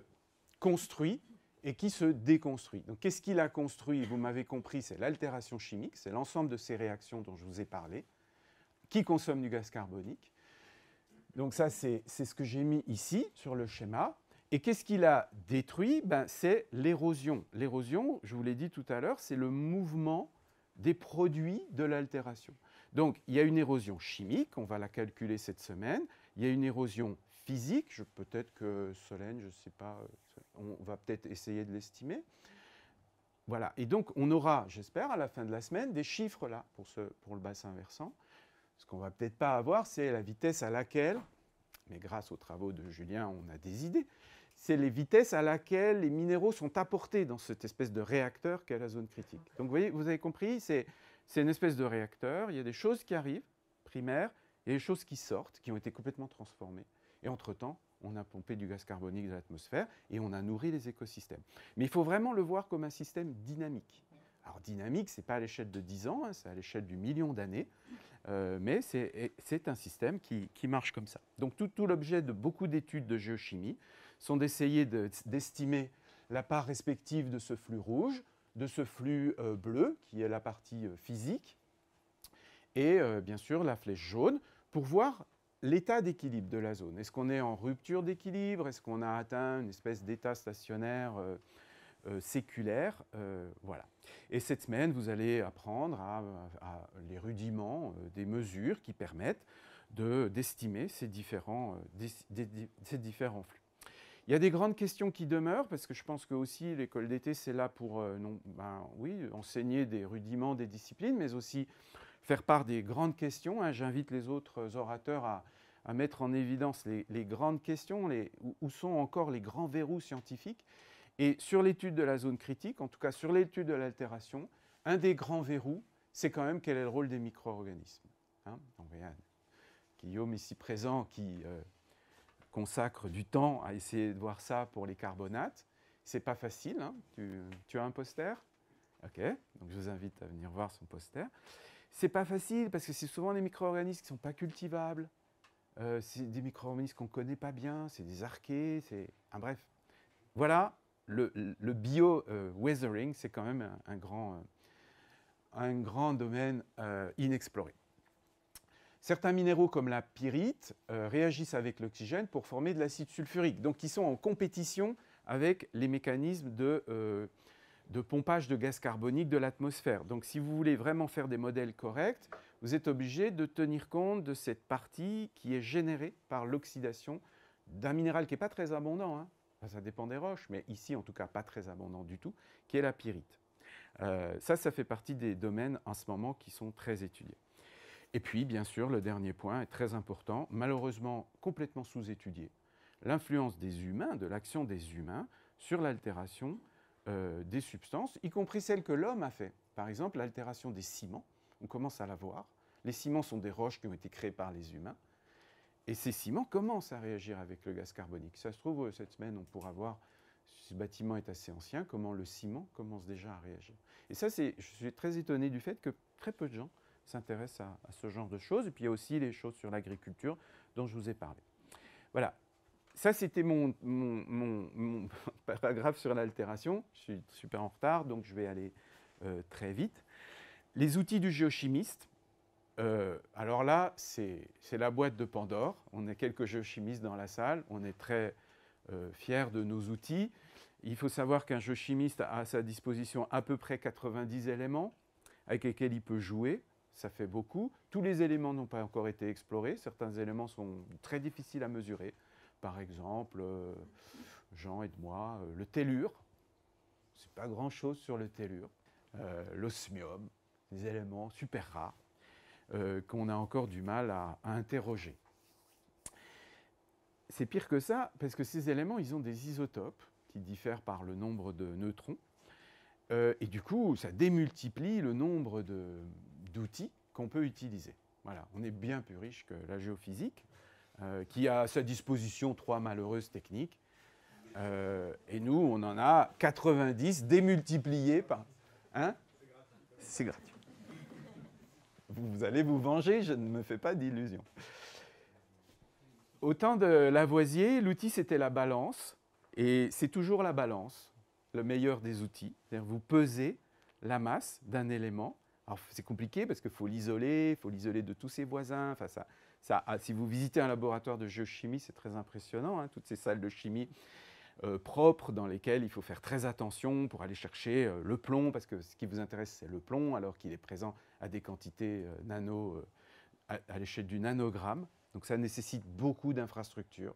construit et qui se déconstruit. Donc qu'est-ce qu'il a construit Vous m'avez compris, c'est l'altération chimique, c'est l'ensemble de ces réactions dont je vous ai parlé, qui consomment du gaz carbonique. Donc ça, c'est ce que j'ai mis ici sur le schéma. Et qu'est-ce qu'il a détruit ben, C'est l'érosion. L'érosion, je vous l'ai dit tout à l'heure, c'est le mouvement des produits de l'altération. Donc il y a une érosion chimique, on va la calculer cette semaine, il y a une érosion physique. Peut-être que Solène, je ne sais pas, euh, on va peut-être essayer de l'estimer. Voilà. Et donc, on aura, j'espère, à la fin de la semaine, des chiffres là pour, pour le bassin versant. Ce qu'on va peut-être pas avoir, c'est la vitesse à laquelle, mais grâce aux travaux de Julien, on a des idées, c'est les vitesses à laquelle les minéraux sont apportés dans cette espèce de réacteur qu'est la zone critique. Donc, vous voyez, vous avez compris, c'est une espèce de réacteur. Il y a des choses qui arrivent, primaires, et des choses qui sortent, qui ont été complètement transformées. Et entre-temps, on a pompé du gaz carbonique de l'atmosphère et on a nourri les écosystèmes. Mais il faut vraiment le voir comme un système dynamique. Alors dynamique, ce n'est pas à l'échelle de 10 ans, hein, c'est à l'échelle du million d'années, euh, mais c'est un système qui, marche comme ça. Donc tout, l'objet de beaucoup d'études de géochimie sont d'essayer d'estimer la part respective de ce flux rouge, de ce flux euh, bleu, qui est la partie euh, physique, et bien sûr la flèche jaune, pour voir l'état d'équilibre de la zone. Est-ce qu'on est en rupture d'équilibre Est-ce qu'on a atteint une espèce d'état stationnaire euh, euh, séculaire euh, Voilà. Et cette semaine, vous allez apprendre les rudiments des mesures qui permettent d'estimer ces, différents, différents flux. Il y a des grandes questions qui demeurent, parce que je pense que aussi l'école d'été, c'est là pour non, ben, oui, enseigner des rudiments des disciplines, mais aussi faire part des grandes questions. Hein. J'invite les autres orateurs à, mettre en évidence les, grandes questions, les, où sont encore les grands verrous scientifiques. Et sur l'étude de la zone critique, en tout cas sur l'étude de l'altération, un des grands verrous, c'est quand même quel est le rôle des micro-organismes. Hein. Donc, Guillaume ici présent qui euh, consacre du temps à essayer de voir ça pour les carbonates. C'est pas facile. Hein. tu, tu, as un poster Ok, donc je vous invite à venir voir son poster. C'est pas facile parce que c'est souvent des micro-organismes qui sont pas cultivables. Euh, c'est des micro-organismes qu'on connaît pas bien, c'est des archées, c'est. bref. Voilà, le, bio-weathering, euh, c'est quand même un, grand, euh, un grand domaine inexploré. Certains minéraux comme la pyrite réagissent avec l'oxygène pour former de l'acide sulfurique, donc ils sont en compétition avec les mécanismes de de pompage de gaz carbonique de l'atmosphère. Donc si vous voulez vraiment faire des modèles corrects, vous êtes obligé de tenir compte de cette partie qui est générée par l'oxydation d'un minéral qui n'est pas très abondant, hein. ça dépend des roches, mais ici en tout cas pas très abondant du tout, qui est la pyrite. Euh, ça, ça fait partie des domaines en ce moment qui sont très étudiés. Et puis, bien sûr, le dernier point est très important, malheureusement complètement sous-étudié, l'influence des humains, de l'action des humains sur l'altération euh, des substances, y compris celles que l'homme a fait. Par exemple, l'altération des ciments, on commence à la voir. Les ciments sont des roches qui ont été créées par les humains. Et ces ciments commencent à réagir avec le gaz carbonique. Ça se trouve, euh, cette semaine, on pourra voir, ce bâtiment est assez ancien, comment le ciment commence déjà à réagir. Et ça, je suis très étonné du fait que très peu de gens s'intéressent à, à, ce genre de choses. Et puis, il y a aussi les choses sur l'agriculture dont je vous ai parlé. Voilà, ça, c'était mon, *laughs* paragraphe sur l'altération. Je suis super en retard, donc je vais aller euh, très vite. Les outils du géochimiste. Euh, alors là, c'est la boîte de Pandore. On est quelques géochimistes dans la salle. On est très euh, fiers de nos outils. Il faut savoir qu'un géochimiste a à sa disposition à peu près 90 éléments avec lesquels il peut jouer. Ça fait beaucoup. Tous les éléments n'ont pas encore été explorés. Certains éléments sont très difficiles à mesurer par exemple, euh, Jean et moi, euh, le tellure. C'est pas grand-chose sur le tellure. Euh, l'osmium, des éléments super rares qu'on a encore du mal à, interroger. C'est pire que ça, parce que ces éléments, ils ont des isotopes qui diffèrent par le nombre de neutrons. et du coup, ça démultiplie le nombre d'outils qu'on peut utiliser. Voilà, on est bien plus riche que la géophysique. Euh, qui a à sa disposition trois malheureuses techniques. Euh, et nous, on en a 90 démultipliés par. Hein C'est gratuit. Vous, allez vous venger, je ne me fais pas d'illusions. Au temps de Lavoisier, l'outil c'était la balance, et c'est toujours la balance, le meilleur des outils. Vous pesez la masse d'un élément. Alors c'est compliqué parce qu'il faut l'isoler, il faut l'isoler de tous ses voisins, enfin ça, ah, si vous visitez un laboratoire de géochimie, c'est très impressionnant, hein, toutes ces salles de chimie. Euh, propres dans lesquelles il faut faire très attention pour aller chercher euh, le plomb, parce que ce qui vous intéresse, c'est le plomb, alors qu'il est présent à des quantités euh, nano, à, l'échelle du nanogramme. Donc ça nécessite beaucoup d'infrastructures,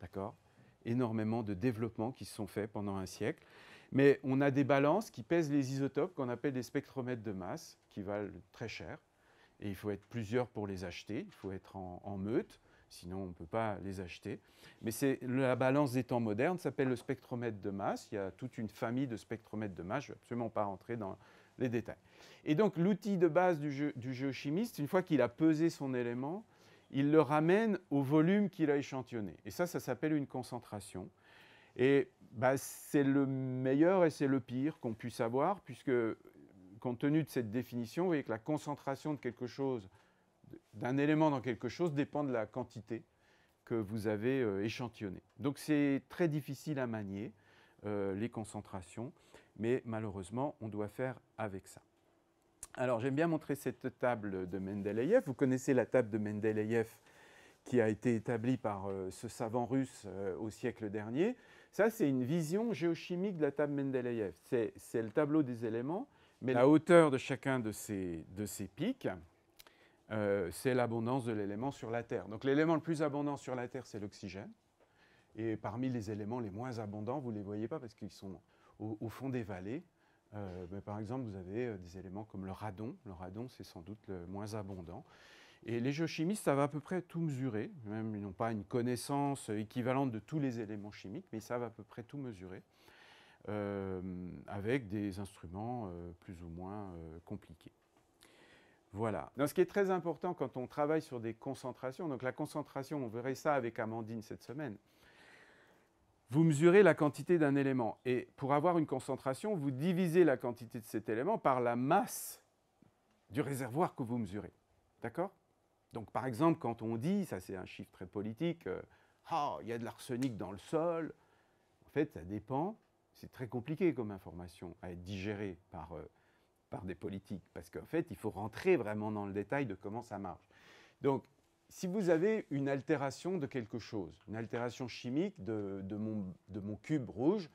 d'accord Énormément de développements qui se sont faits pendant un siècle. Mais on a des balances qui pèsent les isotopes qu'on appelle des spectromètres de masse, qui valent très cher et il faut être plusieurs pour les acheter, il faut être en, meute, sinon on ne peut pas les acheter. Mais c'est la balance des temps modernes, s'appelle le spectromètre de masse, il y a toute une famille de spectromètres de masse, je ne vais absolument pas rentrer dans les détails. Et donc l'outil de base du, du géochimiste, une fois qu'il a pesé son élément, il le ramène au volume qu'il a échantillonné. Et ça, ça s'appelle une concentration. Et bah, c'est le meilleur et c'est le pire qu'on puisse avoir, puisque compte tenu de cette définition, vous voyez que la concentration de quelque chose, d'un élément dans quelque chose, dépend de la quantité que vous avez euh, échantillonnée. Donc c'est très difficile à manier, euh, les concentrations, mais malheureusement, on doit faire avec ça. Alors j'aime bien montrer cette table de Mendeleïev. Vous connaissez la table de Mendeleïev qui a été établie par euh, ce savant russe au siècle dernier. Ça, c'est une vision géochimique de la table Mendeleïev. C'est le tableau des éléments mais la hauteur de chacun de ces, pics, euh, c'est l'abondance de l'élément sur la Terre. Donc l'élément le plus abondant sur la Terre, c'est l'oxygène. Et parmi les éléments les moins abondants, vous ne les voyez pas parce qu'ils sont au, fond des vallées. Euh, mais par exemple, vous avez euh, des éléments comme le radon. Le radon, c'est sans doute le moins abondant. Et les géochimistes savent à peu près tout mesurer. Même ils n'ont pas une connaissance équivalente de tous les éléments chimiques, mais ils savent à peu près tout mesurer. Euh, avec des instruments euh, plus ou moins euh, compliqués. Voilà. Donc, ce qui est très important quand on travaille sur des concentrations, donc la concentration, on verrait ça avec Amandine cette semaine, vous mesurez la quantité d'un élément. Et pour avoir une concentration, vous divisez la quantité de cet élément par la masse du réservoir que vous mesurez. D'accord Donc par exemple, quand on dit, ça c'est un chiffre très politique, ah, il y a de l'arsenic dans le sol, en fait, ça dépend c'est très compliqué comme information à être digérée par, euh, par des politiques, parce qu'en fait, il faut rentrer vraiment dans le détail de comment ça marche. Donc, si vous avez une altération de quelque chose, une altération chimique de, de, mon, de mon cube rouge,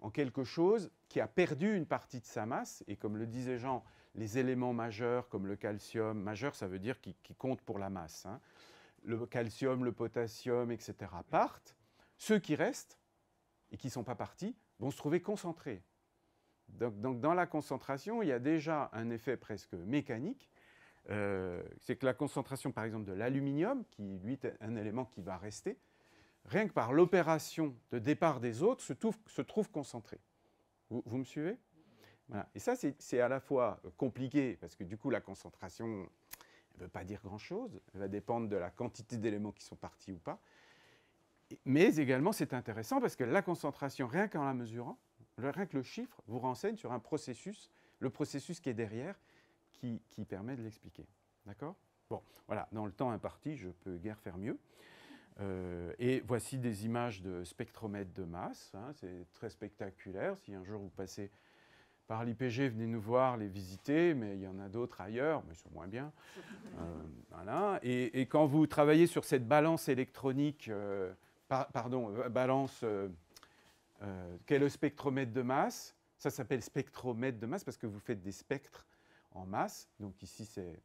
en quelque chose qui a perdu une partie de sa masse, et comme le disait Jean, les éléments majeurs, comme le calcium, majeur, ça veut dire qui, qui compte pour la masse, hein, le calcium, le potassium, etc., partent, ceux qui restent, et qui ne sont pas partis, vont se trouver concentrés. Donc, dans la concentration, il y a déjà un effet presque mécanique. Euh, c'est que la concentration, par exemple, de l'aluminium, qui lui est un élément qui va rester, rien que par l'opération de départ des autres, se trouve, concentrée. Vous, me suivez Et ça, c'est à la fois compliqué, parce que du coup, la concentration ne veut pas dire grand-chose. Elle va dépendre de la quantité d'éléments qui sont partis ou pas mais également, c'est intéressant parce que la concentration, rien qu'en la mesurant, rien que le chiffre, vous renseigne sur un processus, le processus qui est derrière, qui, qui permet de l'expliquer. D'accord Bon, voilà, dans le temps imparti, je peux guère faire mieux. Euh, et voici des images de spectromètres de masse. Hein. c'est très spectaculaire. Si un jour vous passez par l'IPG, venez nous voir, les visiter, mais il y en a d'autres ailleurs, mais ils sont moins bien. Euh, voilà. Et, quand vous travaillez sur cette balance électronique euh, pardon, euh, balance, euh, euh, quel est le spectromètre de masse. Ça s'appelle spectromètre de masse parce que vous faites des spectres en masse. Donc ici, c'est,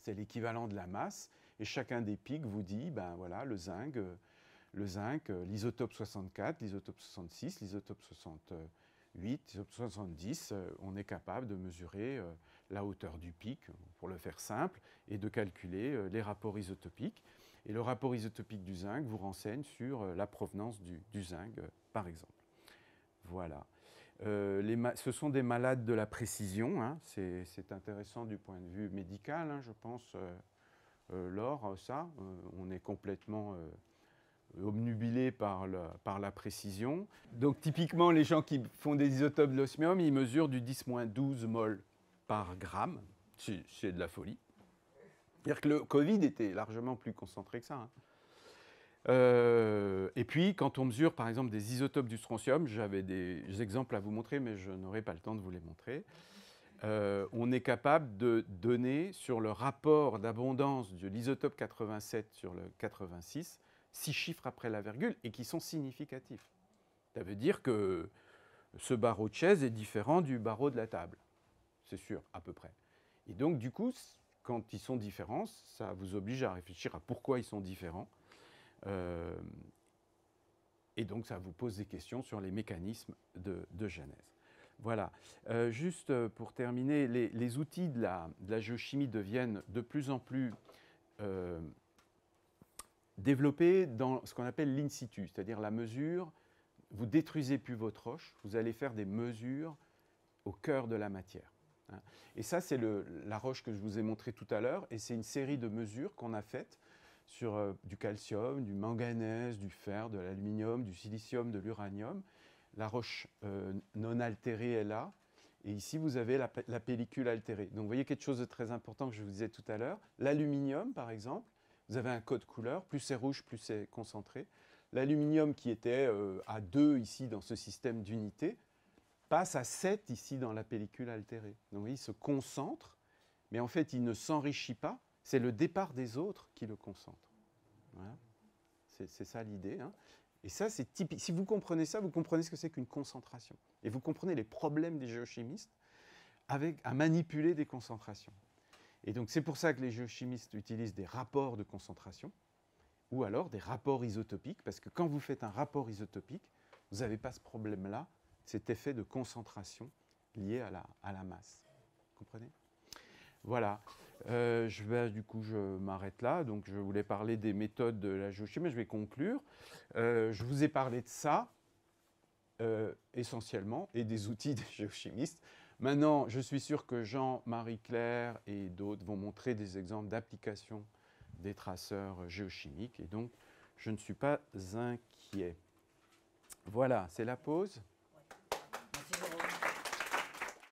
c'est l'équivalent de la masse. Et chacun des pics vous dit, ben voilà, zinc, le zinc, l'isotope 64, l'isotope 66, l'isotope 68, l'isotope 70, on est capable de mesurer la hauteur du pic, pour le faire simple, et de calculer les rapports isotopiques. Et le rapport isotopique du zinc vous renseigne sur euh, la provenance du, zinc, euh, par exemple. Voilà. Euh, les ce sont des malades de la précision. Hein. C'est intéressant du point de vue médical, hein, je pense. Euh, L'or, ça, on est complètement obnubilé par, par la précision. Donc typiquement, les gens qui font des isotopes de l'osmium, ils mesurent du 10-12 mol par gramme. C'est de la folie. C'est-à-dire que le Covid était largement plus concentré que ça. Hein. Euh, et puis, quand on mesure par exemple des isotopes du strontium, j'avais des exemples à vous montrer, mais je n'aurai pas le temps de vous les montrer. Euh, on est capable de donner sur le rapport d'abondance de l'isotope 87 sur le 86 six chiffres après la virgule et qui sont significatifs. Ça veut dire que ce barreau de chaise est différent du barreau de la table, c'est sûr, à peu près. Et donc, du coup, quand ils sont différents, ça vous oblige à réfléchir à pourquoi ils sont différents. Euh, et donc, ça vous pose des questions sur les mécanismes de, genèse. Voilà. Euh, juste euh, pour terminer, les, outils de la, géochimie deviennent de plus en plus développés dans ce qu'on appelle l'in situ, c'est-à-dire la mesure. Vous détruisez plus votre roche, vous allez faire des mesures au cœur de la matière. Hein. Et ça, c'est la roche que je vous ai montrée tout à l'heure, et c'est une série de mesures qu'on a faites sur euh, du calcium, du manganèse, du fer, de l'aluminium, du silicium, de l'uranium. La roche euh, non altérée est là, et ici, vous avez la, pellicule altérée. Donc, vous voyez quelque chose de très important que je vous disais tout à l'heure. L'aluminium, par exemple, vous avez un code couleur. Plus c'est rouge, plus c'est concentré. L'aluminium qui était euh, à 2 ici dans ce système d'unité, passe à 7 ici dans la pellicule altérée. Donc il se concentre, mais en fait il ne s'enrichit pas, c'est le départ des autres qui le concentre. C'est ça l'idée. Hein. Et ça, c'est typique. Si vous comprenez ça, vous comprenez ce que c'est qu'une concentration. Et vous comprenez les problèmes des géochimistes avec, à manipuler des concentrations. Et donc c'est pour ça que les géochimistes utilisent des rapports de concentration ou alors des rapports isotopiques, parce que quand vous faites un rapport isotopique, vous n'avez pas ce problème-là cet effet de concentration lié à la, masse. Vous comprenez Voilà. Euh, je vais, du coup, je m'arrête là. Donc, je voulais parler des méthodes de la géochimie, mais je vais conclure. Euh, je vous ai parlé de ça euh, essentiellement et des outils des géochimistes. Maintenant, je suis sûr que Jean, Marie-Claire et d'autres vont montrer des exemples d'application des traceurs géochimiques. Et donc, je ne suis pas inquiet. Voilà, c'est la pause.